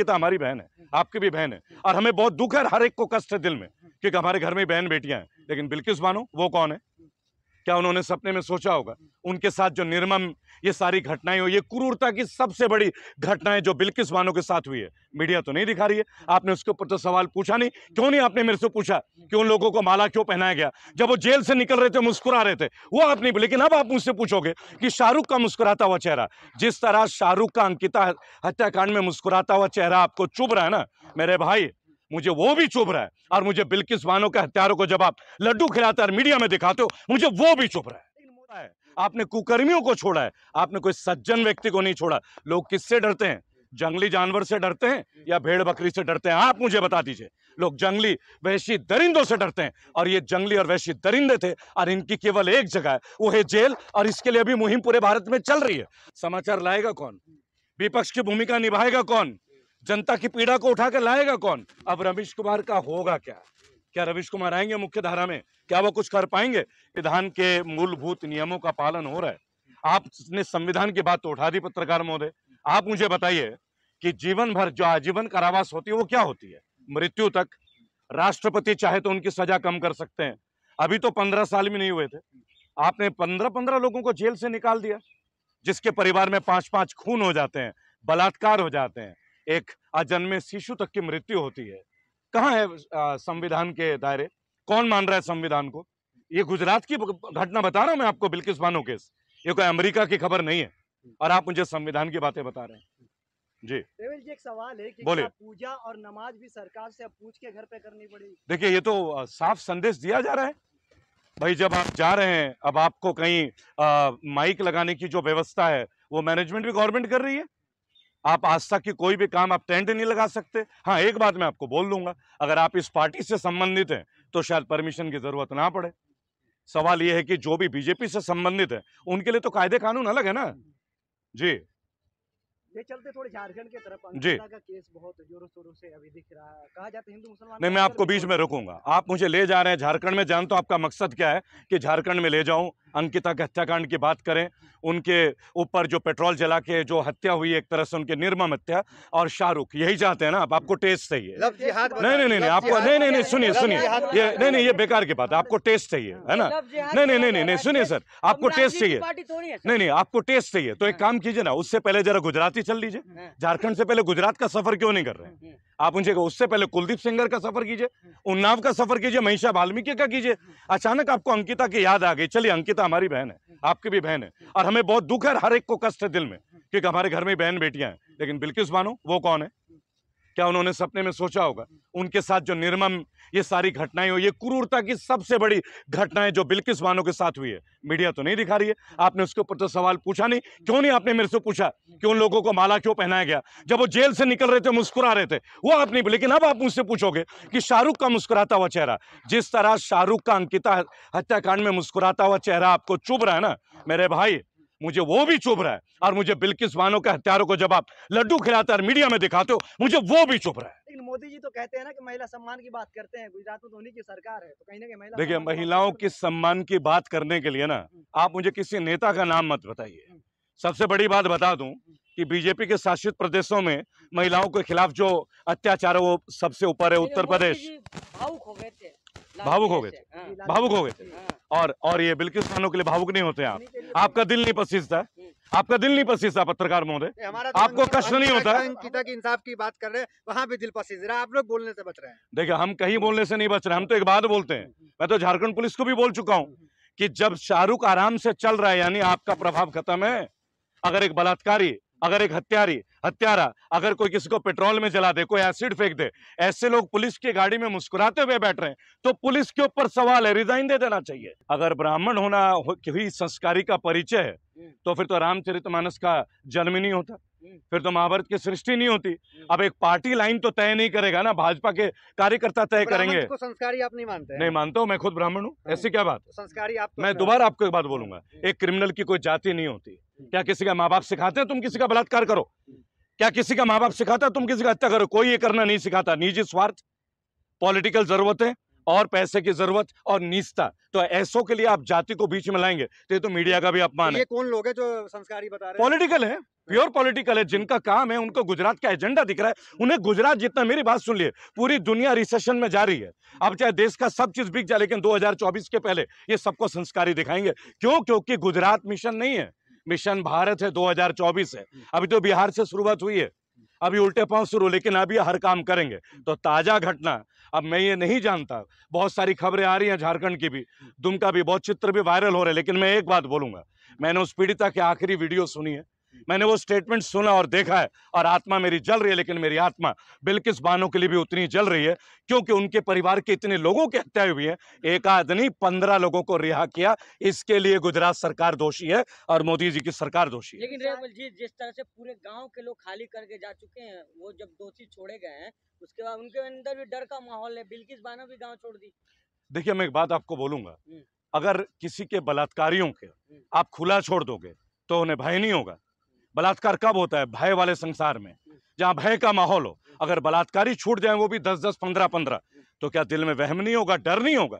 तो हमारी बहन है हम्म। आपकी भी बहन है हम्म। और हमें बहुत दुख है हर एक को कष्ट है दिल में हम्म। क्योंकि हमारे घर में बहन बेटियां हैं लेकिन बिल्किस बानो वो कौन है क्या उन्होंने सपने में सोचा होगा उनके साथ जो निर्मम ये सारी घटनाएं हुई ये क्रूरता की सबसे बड़ी घटनाएं जो बिल्किस बानो के साथ हुई है मीडिया तो नहीं दिखा रही है आपने उसके ऊपर तो सवाल पूछा नहीं क्यों नहीं आपने मेरे से पूछा कि उन लोगों को माला क्यों पहनाया गया जब वो जेल से निकल रहे थे मुस्कुरा रहे थे वो आप नहीं लेकिन अब आप मुझसे पूछोगे कि शाहरुख का मुस्कुराता हुआ चेहरा जिस तरह शाहरुख का अंकिता हत्याकांड में मुस्कुराता हुआ चेहरा आपको चुभ रहा है ना मेरे भाई मुझे वो भी चुभ रहा है और मुझे बिल्किस वानों के हत्यारों को जब आप लड्डू खिलाते और मीडिया में दिखाते हो मुझे वो भी चुभ रहा है आपने कुकर्मियों को छोड़ा है आपने कोई सज्जन व्यक्ति को नहीं छोड़ा लोग किससे डरते हैं जंगली जानवर से डरते हैं या भेड़ बकरी से डरते हैं आप मुझे बता दीजिए लोग जंगली वैशी दरिंदों से डरते हैं और ये जंगली और वैशी दरिंदे थे और इनकी केवल एक जगह है वो है जेल और इसके लिए अभी मुहिम पूरे भारत में चल रही है समाचार लाएगा कौन विपक्ष की भूमिका निभाएगा कौन जनता की पीड़ा को उठाकर लाएगा कौन अब रमेश कुमार का होगा क्या क्या रविश कुमार आएंगे मुख्य धारा में क्या वो कुछ कर पाएंगे विधान के मूलभूत नियमों का पालन हो रहा है आपने संविधान की बात तो उठा दी पत्रकार महोदय आप मुझे बताइए कि जीवन भर जो आजीवन कारावास होती है वो क्या होती है मृत्यु तक राष्ट्रपति चाहे तो उनकी सजा कम कर सकते हैं अभी तो पंद्रह साल भी नहीं हुए थे आपने पंद्रह पंद्रह लोगों को जेल से निकाल दिया जिसके परिवार में पांच पांच खून हो जाते हैं बलात्कार हो जाते हैं एक अजन्मे शिशु तक की मृत्यु होती है कहाँ है संविधान के दायरे कौन मान रहा है संविधान को ये गुजरात की घटना बता रहा हूँ मैं आपको बिल्किस बानो केस ये कोई अमेरिका की खबर नहीं है और आप मुझे संविधान की बातें बता रहे हैं जी जी एक सवाल है कि बोले पूजा और नमाज भी सरकार से अब पूछ के घर पे करनी पड़ेगी देखिए ये तो साफ संदेश दिया जा रहा है भाई जब आप जा रहे हैं अब आपको कहीं माइक लगाने की जो व्यवस्था है वो मैनेजमेंट भी गवर्नमेंट कर रही है आप आज तक की कोई भी काम आप टेंट नहीं लगा सकते हाँ एक बात मैं आपको बोल दूंगा अगर आप इस पार्टी से संबंधित हैं तो शायद परमिशन की ज़रूरत ना पड़े सवाल यह है कि जो भी बीजेपी से संबंधित है उनके लिए तो कायदे कानून अलग है ना जी ये चलते थोड़े झारखंड के तरफ जी का केस बहुत जोरों शोरों से अभी दिख रहा है कहा जाता हिंदू मुसलमान नहीं मैं आपको बीच में रुकूंगा आप मुझे ले जा रहे हैं झारखंड में जान तो आपका मकसद क्या है कि झारखंड में ले जाऊं अंकिता के हत्याकांड की बात करें उनके ऊपर जो पेट्रोल जला के जो हत्या हुई एक तरह से उनके निर्मम हत्या और शाहरुख यही चाहते हैं ना आप आपको टेस्ट चाहिए नहीं नहीं नहीं आपको नहीं नहीं नहीं सुनिए सुनिए ये नहीं नहीं ये बेकार की बात है आपको टेस्ट चाहिए है ना नहीं नहीं नहीं नहीं सुनिए सर आपको टेस्ट चाहिए नहीं नहीं आपको टेस्ट चाहिए तो एक काम कीजिए ना उससे पहले जरा गुजरात ही चल लीजिए झारखंड से पहले गुजरात का सफर क्यों नहीं कर रहे हैं आप उनसे उससे पहले कुलदीप सिंगर का सफर कीजिए उन्नाव का सफर कीजिए महिषा वाल्मीकि का कीजिए अचानक आपको अंकिता की याद आ गई चलिए अंकिता हमारी बहन है आपकी भी बहन है और हमें बहुत दुख है हर एक को कष्ट है दिल में क्योंकि हमारे घर में बहन बेटियां हैं लेकिन बिल्किस मानो वो कौन है क्या उन्होंने सपने में सोचा होगा उनके साथ जो निर्मम ये सारी घटनाएं हुई ये क्रूरता की सबसे बड़ी घटनाएं जो बिल्किस बानो के साथ हुई है मीडिया तो नहीं दिखा रही है आपने उसके ऊपर तो सवाल पूछा नहीं क्यों नहीं आपने मेरे से पूछा कि उन लोगों को माला क्यों पहनाया गया जब वो जेल से निकल रहे थे मुस्कुरा रहे थे वो आप नहीं लेकिन अब आप मुझसे पूछोगे कि शाहरुख का मुस्कुराता हुआ चेहरा जिस तरह शाहरुख का अंकिता हत्याकांड में मुस्कुराता हुआ चेहरा आपको चुभ रहा है ना मेरे भाई मुझे वो भी चुभ रहा है और मुझे बिल्किस बानो के हथियारों को जब आप लड्डू खिलाते और मीडिया में दिखाते हो मुझे वो भी चुभ रहा है लेकिन मोदी जी तो कहते हैं ना कि महिला सम्मान की बात करते हैं गुजरात में धोनी तो की सरकार है तो कहीं ना कहीं देखिये महिलाओं के सम्मान की बात करने के लिए ना हम्म। आप मुझे किसी नेता का नाम मत बताइए हम्म। सबसे बड़ी बात बता दूं हम्म। कि बीजेपी के शासित प्रदेशों में महिलाओं के खिलाफ जो अत्याचार है वो सबसे ऊपर है उत्तर प्रदेश भावुक हो गए थे भावुक हो गए थे हाँ। भावुक हो गए थे हाँ। और और ये बिल्किस खानों के लिए भावुक नहीं होते आप आपका दिल नहीं पसीजता हम्म। आपका दिल नहीं पसीजता पत्रकार महोदय तो आपको कष्ट नहीं होता पिता की इंसाफ की बात कर रहे हैं वहाँ भी दिल पसीज रहा आप लोग बोलने से बच रहे हैं देखिए हम कहीं बोलने से नहीं बच रहे हम तो एक बात बोलते हैं हम्म, हम्म। मैं तो झारखंड पुलिस को भी बोल चुका हूँ कि जब शाहरुख आराम से चल रहा है यानी आपका प्रभाव खत्म है अगर एक बलात्कारी अगर एक हत्यारी हत्यारा अगर कोई किसी को पेट्रोल में जला दे कोई एसिड फेंक दे ऐसे लोग पुलिस की गाड़ी में मुस्कुराते हुए बैठ रहे हैं तो पुलिस के ऊपर सवाल है रिजाइन दे देना चाहिए अगर ब्राह्मण होना ही संस्कारी का परिचय है हम्म। तो फिर तो रामचरितमानस का जन्म नहीं होता हम्म। फिर तो महाभारत की सृष्टि नहीं होती हम्म। अब एक पार्टी लाइन तो तय नहीं करेगा ना भाजपा के कार्यकर्ता तय करेंगे को संस्कारी आप नहीं मानते नहीं मानता हूँ मैं खुद ब्राह्मण हूँ हाँ। ऐसी क्या बात तो संस्कारी आप तो मैं दोबारा आपको एक बात बोलूंगा एक क्रिमिनल की कोई जाति नहीं होती क्या किसी का माँ बाप सिखाते हैं तुम किसी का बलात्कार करो क्या किसी का माँ बाप सिखाता है तुम किसी का हत्या करो कोई ये करना नहीं सिखाता निजी स्वार्थ पॉलिटिकल जरूरतें और पैसे की जरूरत और नीचता तो ऐसो के लिए आप जाति को बीच में लाएंगे तो ये तो मीडिया का भी अपमान तो है कौन लोग है जो संस्कारी बता रहे पॉलिटिकल है प्योर पॉलिटिकल है जिनका काम है उनको गुजरात का एजेंडा दिख रहा है उन्हें गुजरात जितना मेरी बात सुन लिए पूरी दुनिया रिसेशन में जा रही है अब चाहे देश का सब चीज बिक जाए लेकिन 2024 के पहले ये सबको संस्कारी दिखाएंगे क्यों क्योंकि गुजरात मिशन नहीं है मिशन भारत है 2024 है हम्म। अभी तो बिहार से शुरुआत हुई है हम्म। अभी उल्टे पांव शुरू लेकिन अभी हर काम करेंगे हम्म। तो ताज़ा घटना अब मैं ये नहीं जानता बहुत सारी खबरें आ रही हैं झारखंड की भी दुमका भी बहुत चित्र भी वायरल हो रहे हैं लेकिन मैं एक बात बोलूँगा मैंने उस पीड़िता की आखिरी वीडियो सुनी है मैंने वो स्टेटमेंट सुना और देखा है और आत्मा मेरी जल रही है लेकिन मेरी आत्मा बिल्किस बानो के लिए भी उतनी जल रही है क्योंकि उनके परिवार के इतने लोगों की हत्या हुई है एक आदमी पंद्रह लोगों को रिहा किया इसके लिए गुजरात सरकार दोषी है और मोदी जी की सरकार दोषी है लेकिन रेवल जी जिस तरह से पूरे गाँव के लोग खाली करके जा चुके हैं वो जब दोषी छोड़े गए हैं उसके बाद उनके अंदर भी डर का माहौल है बिल्किस बानो भी गाँव छोड़ दी देखिये मैं एक बात आपको बोलूंगा हम्म। अगर किसी के बलात्कारियों के हम्म। आप खुला छोड़ दोगे तो उन्हें भय नहीं होगा बलात्कार कब होता है भय वाले संसार में जहाँ भय का माहौल हो अगर बलात्कारी छूट जाए वो भी दस दस पंद्रह पंद्रह तो क्या दिल में वहम नहीं होगा डर नहीं होगा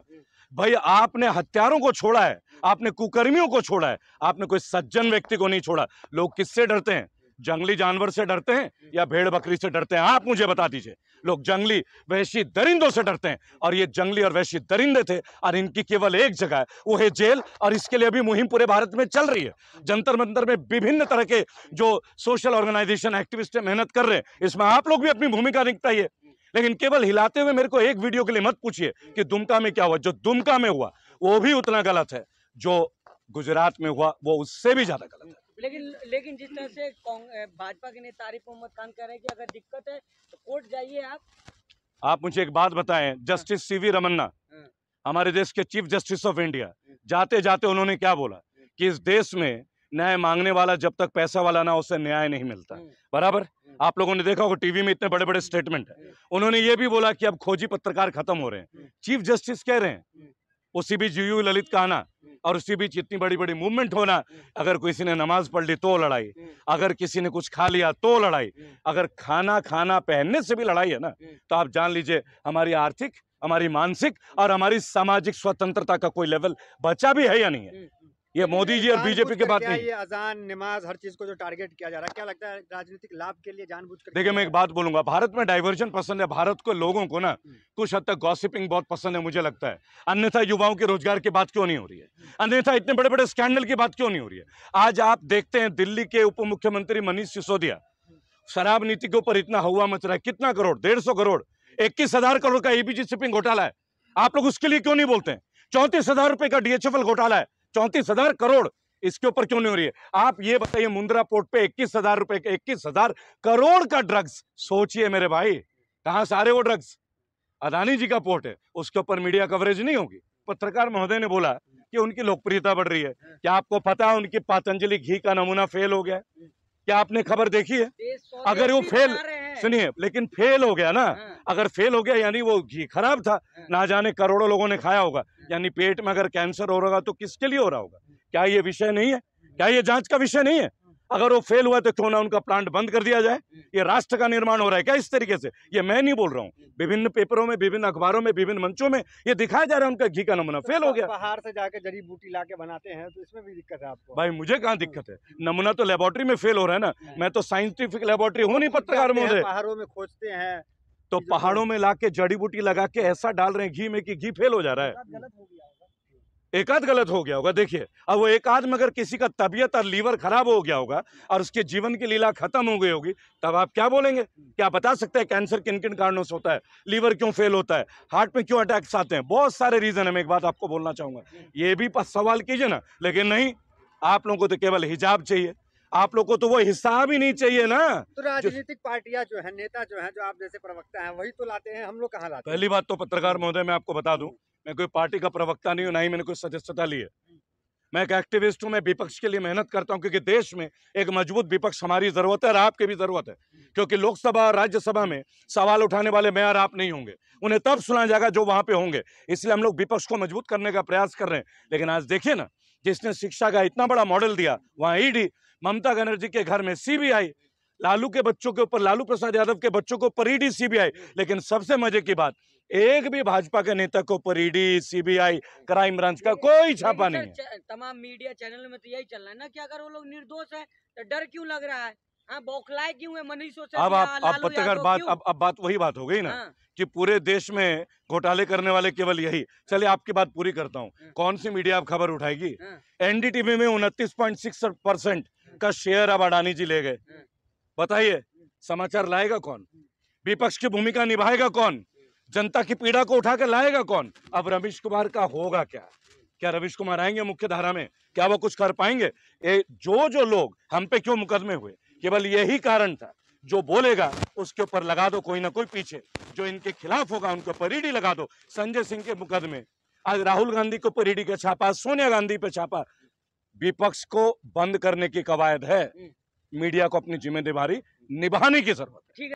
भाई आपने हत्यारों को छोड़ा है आपने कुकर्मियों को छोड़ा है आपने कोई सज्जन व्यक्ति को नहीं छोड़ा लोग किससे डरते हैं जंगली जानवर से डरते हैं या भेड़ बकरी से डरते हैं आप मुझे बता दीजिए लोग जंगली वैशी दरिंदों से डरते हैं और ये जंगली और वैशी दरिंदे थे और इनकी केवल एक जगह है वो है जेल और इसके लिए अभी मुहिम पूरे भारत में चल रही है जंतर मंतर में विभिन्न तरह के जो सोशल ऑर्गेनाइजेशन एक्टिविस्ट है मेहनत कर रहे हैं इसमें आप लोग भी अपनी भूमिका है लेकिन केवल हिलाते हुए मेरे को एक वीडियो के लिए मत पूछिए कि दुमका में क्या हुआ जो दुमका में हुआ वो भी उतना गलत है जो गुजरात में हुआ वो उससे भी ज़्यादा गलत है लेकिन लेकिन जिस तरह से भाजपा के नेता आरिफ मोहम्मद खान कह रहे हैं कि अगर दिक्कत है तो कोर्ट जाइए आप आप मुझे एक बात बताएं हाँ। जस्टिस सी वी रमन्ना हाँ। हमारे देश के चीफ जस्टिस ऑफ इंडिया हाँ। जाते जाते उन्होंने क्या बोला कि इस देश में न्याय मांगने वाला जब तक पैसा वाला ना उसे न्याय नहीं मिलता बराबर आप लोगों ने देखा होगा टीवी में इतने बड़े बड़े स्टेटमेंट है उन्होंने ये भी बोला कि अब खोजी पत्रकार खत्म हो रहे हैं चीफ जस्टिस कह रहे हैं ओ सी बी ललित काना और उसी बीच इतनी बड़ी बड़ी मूवमेंट होना हम्म। अगर किसी ने नमाज पढ़ ली तो लड़ाई हम्म। अगर किसी ने कुछ खा लिया तो लड़ाई हम्म। अगर खाना खाना पहनने से भी लड़ाई है ना तो आप जान लीजिए हमारी आर्थिक हमारी मानसिक और हमारी सामाजिक स्वतंत्रता का कोई लेवल बचा भी है या नहीं है ये मोदी जी और बीजेपी के बात नहीं ये अजान नमाज हर चीज को जो टारगेट किया जा रहा है क्या लगता है राजनीतिक लाभ के लिए जानबूझ देखिए मैं एक बात बोलूंगा भारत में डाइवर्जन पसंद है भारत को लोगों को ना हम्म। कुछ हद तक गॉसिपिंग बहुत पसंद है मुझे लगता है अन्यथा युवाओं के रोजगार की बात क्यों नहीं हो रही है हम्म। अन्यथा इतने बड़े बड़े स्कैंडल की बात क्यों नहीं हो रही है आज आप देखते हैं दिल्ली के उप मुख्यमंत्री मनीष सिसोदिया हम्म। शराब नीति के ऊपर इतना हवा मच रहा है कितना करोड़ डेढ़ सौ करोड़ इक्कीस हजार करोड़ का एबीजी शिपिंग घोटाला है आप लोग उसके लिए क्यों नहीं बोलते हैं चौंतीस हजार रुपए का डीएचएफएल घोटाला है चौंतीस हजार करोड़ इसके ऊपर क्यों नहीं हो रही है आप ये बताइए मुंद्रा पोर्ट पे इक्कीस हजार रुपए इक्कीस हजार करोड़ का ड्रग्स सोचिए मेरे भाई कहा सारे वो ड्रग्स अदानी जी का पोर्ट है उसके ऊपर मीडिया कवरेज नहीं होगी पत्रकार महोदय ने बोला कि उनकी लोकप्रियता बढ़ रही है क्या आपको पता है उनकी पातंजलि घी का नमूना फेल हो गया क्या आपने खबर देखी है अगर वो फेल सुनिए लेकिन फेल हो गया ना हाँ। अगर फेल हो गया यानी वो घी खराब था हाँ। ना जाने करोड़ों लोगों ने खाया होगा हाँ। यानी पेट में अगर कैंसर हो रहा तो किसके लिए हो रहा होगा क्या ये विषय नहीं है क्या ये जांच का विषय नहीं है अगर वो फेल हुआ तो क्यों ना उनका प्लांट बंद कर दिया जाए ये राष्ट्र का निर्माण हो रहा है क्या इस तरीके से ये मैं नहीं बोल रहा हूँ विभिन्न पेपरों में विभिन्न अखबारों में विभिन्न मंचों में ये दिखाया जा रहा है उनका घी का नमूना फेल हो तो गया बाहर से जाके जड़ी बूटी ला बनाते हैं तो इसमें भी दिक्कत है आपको भाई मुझे कहाँ दिक्कत है हाँ। नमूना तो लेबोरेटरी में फेल हो रहा है ना मैं तो साइंटिफिक लेबोरेटरी हूँ नहीं पत्रकार में पहाड़ों में खोजते हैं तो पहाड़ों में लाके जड़ी बूटी लगा के ऐसा डाल रहे हैं घी में कि घी फेल हो जा रहा है एक आध गलत हो गया होगा देखिए अब वो एक आध में अगर किसी का तबियत और लीवर खराब हो गया होगा और उसके जीवन की लीला खत्म हो गई होगी तब आप क्या बोलेंगे क्या बता सकते हैं कैंसर किन किन कारणों से होता है लीवर क्यों फेल होता है हार्ट में क्यों अटैक्स आते हैं बहुत सारे रीज़न है मैं एक बात आपको बोलना चाहूंगा ये भी सवाल कीजिए ना लेकिन नहीं आप लोगों को तो केवल हिजाब चाहिए आप लोग को तो वो हिसाब ही नहीं चाहिए ना तो राजनीतिक पार्टियां जो है नेता जो है जो आप जैसे प्रवक्ता हैं वही तो लाते हैं हम लोग कहाँ लाते हैं पहली बात तो पत्रकार महोदय मैं आपको बता दूं मैं कोई पार्टी का प्रवक्ता नहीं हूँ ना ही मैंने कोई सदस्यता ली है मैं एक एक्टिविस्ट हूँ मैं विपक्ष के लिए मेहनत करता हूँ क्योंकि देश में एक मजबूत विपक्ष हमारी ज़रूरत है और आपकी भी ज़रूरत है क्योंकि लोकसभा और राज्यसभा में सवाल उठाने वाले मैं और आप नहीं होंगे उन्हें तब सुना जाएगा जो वहाँ पे होंगे इसलिए हम लोग विपक्ष को मजबूत करने का प्रयास कर रहे हैं लेकिन आज देखिए ना जिसने शिक्षा का इतना बड़ा मॉडल दिया वहाँ ईडी ममता बनर्जी के घर में सी लालू के बच्चों के ऊपर लालू प्रसाद यादव के बच्चों के ऊपर ईडी सी लेकिन सबसे मजे की बात एक भी भाजपा के नेता को ऊपर ईडी सीबीआई क्राइम ब्रांच का कोई छापा नहीं है तमाम मीडिया चैनल में तो यही चल रहा है ना कि अगर वो लोग निर्दोष है तो डर क्यों लग रहा है हाँ, अब आप आप पत्रकार बात अब अब बात वही बात हो गई ना हाँ। कि पूरे देश में घोटाले करने वाले केवल यही चलिए आपकी बात पूरी करता हूँ हाँ। कौन सी मीडिया आप खबर उठाएगी एनडीटीवी में उनतीस पॉइंट सिक्स परसेंट का शेयर अब अडानी जी ले गए बताइए समाचार लाएगा कौन विपक्ष की भूमिका निभाएगा कौन जनता की पीड़ा को उठा लाएगा कौन अब रमेश कुमार का होगा क्या क्या रमेश कुमार आएंगे मुख्य धारा में क्या वो कुछ कर पाएंगे ए, जो जो लोग हम पे क्यों मुकदमे हुए केवल यही कारण था जो बोलेगा उसके ऊपर लगा दो कोई ना कोई पीछे जो इनके खिलाफ होगा उनके ऊपर ईडी लगा दो संजय सिंह के मुकदमे आज राहुल गांधी को ऊपर ईडी का छापा सोनिया गांधी पे छापा विपक्ष को बंद करने की कवायद है हम्म। मीडिया को अपनी जिम्मेदारी निभाने की जरूरत है